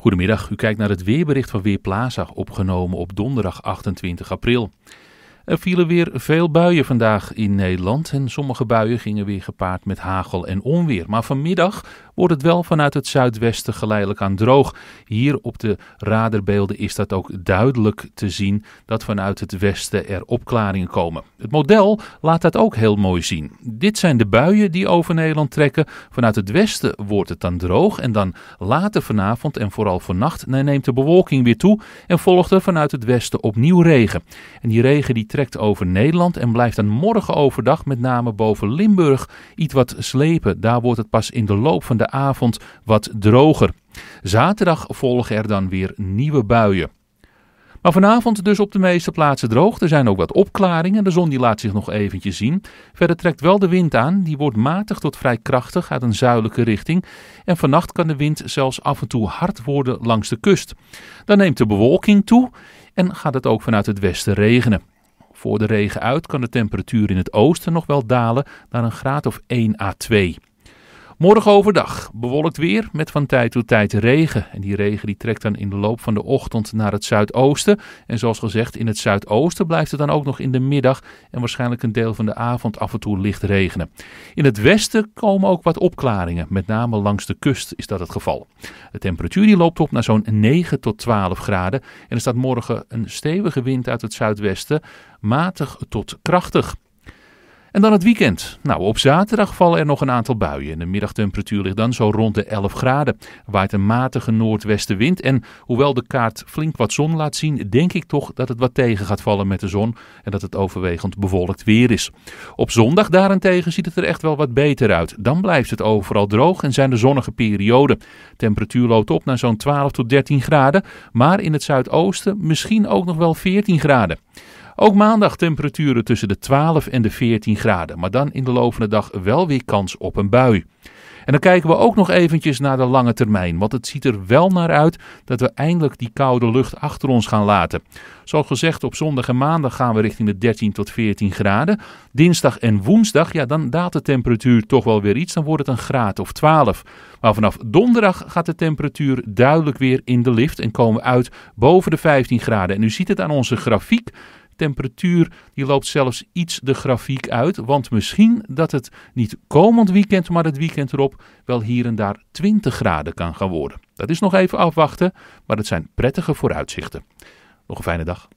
Goedemiddag, u kijkt naar het weerbericht van Weerplaza, opgenomen op donderdag 28 april. Er vielen weer veel buien vandaag in Nederland en sommige buien gingen weer gepaard met hagel en onweer. Maar vanmiddag wordt het wel vanuit het zuidwesten geleidelijk aan droog. Hier op de radarbeelden is dat ook duidelijk te zien dat vanuit het westen er opklaringen komen. Het model laat dat ook heel mooi zien. Dit zijn de buien die over Nederland trekken. Vanuit het westen wordt het dan droog en dan later vanavond en vooral vannacht neemt de bewolking weer toe en volgt er vanuit het westen opnieuw regen. En die regen die trekt over Nederland en blijft dan morgen overdag, met name boven Limburg, iets wat slepen. Daar wordt het pas in de loop van de avond wat droger. Zaterdag volgen er dan weer nieuwe buien. Maar vanavond dus op de meeste plaatsen droog. Er zijn ook wat opklaringen. De zon die laat zich nog eventjes zien. Verder trekt wel de wind aan. Die wordt matig tot vrij krachtig uit een zuidelijke richting. En vannacht kan de wind zelfs af en toe hard worden langs de kust. Dan neemt de bewolking toe en gaat het ook vanuit het westen regenen. Voor de regen uit kan de temperatuur in het oosten nog wel dalen naar een graad of 1 à 2. Morgen overdag bewolkt weer met van tijd tot tijd regen. En die regen die trekt dan in de loop van de ochtend naar het zuidoosten. En zoals gezegd, in het zuidoosten blijft het dan ook nog in de middag en waarschijnlijk een deel van de avond af en toe licht regenen. In het westen komen ook wat opklaringen, met name langs de kust is dat het geval. De temperatuur die loopt op naar zo'n 9 tot 12 graden en er staat morgen een stevige wind uit het zuidwesten, matig tot krachtig. En dan het weekend. Nou, op zaterdag vallen er nog een aantal buien. De middagtemperatuur ligt dan zo rond de 11 graden. Er waait een matige noordwestenwind. En hoewel de kaart flink wat zon laat zien, denk ik toch dat het wat tegen gaat vallen met de zon. En dat het overwegend bewolkt weer is. Op zondag daarentegen ziet het er echt wel wat beter uit. Dan blijft het overal droog en zijn de zonnige perioden. Temperatuur loopt op naar zo'n 12 tot 13 graden. Maar in het zuidoosten misschien ook nog wel 14 graden. Ook maandag temperaturen tussen de 12 en de 14 graden, maar dan in de loop dag wel weer kans op een bui. En dan kijken we ook nog eventjes naar de lange termijn, want het ziet er wel naar uit dat we eindelijk die koude lucht achter ons gaan laten. Zoals gezegd, op zondag en maandag gaan we richting de 13 tot 14 graden. Dinsdag en woensdag, ja, dan daalt de temperatuur toch wel weer iets, dan wordt het een graad of 12. Maar vanaf donderdag gaat de temperatuur duidelijk weer in de lift en komen we uit boven de 15 graden. En u ziet het aan onze grafiek temperatuur die loopt zelfs iets de grafiek uit. Want misschien dat het niet komend weekend, maar het weekend erop wel hier en daar 20 graden kan gaan worden. Dat is nog even afwachten, maar het zijn prettige vooruitzichten. Nog een fijne dag.